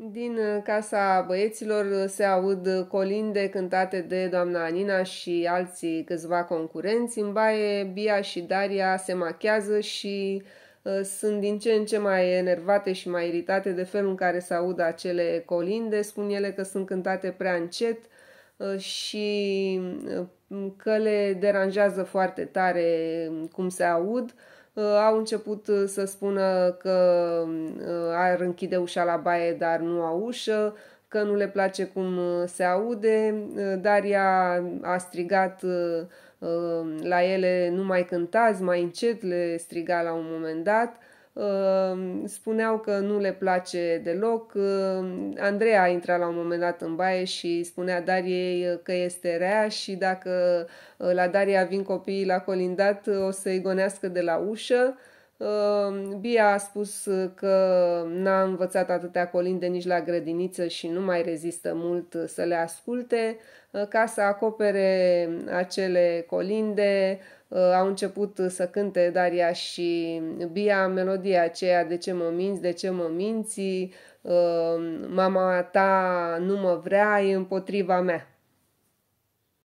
Din uh, casa băieților uh, se aud uh, colinde cântate de doamna Anina și alții câțiva concurenți. În baie, Bia și Daria se machează și uh, sunt din ce în ce mai enervate și mai iritate de felul în care se aud acele colinde. Spun ele că sunt cântate prea încet uh, și uh, că le deranjează foarte tare um, cum se aud. Uh, au început uh, să spună că uh, ar închide ușa la baie, dar nu au ușă, că nu le place cum se aude. Daria a strigat la ele, nu mai cântați, mai încet, le striga la un moment dat. Ehm, spuneau că nu le place deloc. Ehm, Andreea a intrat la un moment dat în baie și spunea Dariei că este rea și dacă eh, la Daria vin copiii la colindat o să-i gonească de la ușă. Ehm, Bia a spus că n-a învățat atâtea colinde nici la grădiniță și nu mai rezistă mult să le asculte. Ehm, ca să acopere acele colinde, ehm, au început să cânte Daria și Bia melodia aceea De ce mă minți, de ce mă minți, mama ta nu mă vrea, e împotriva mea.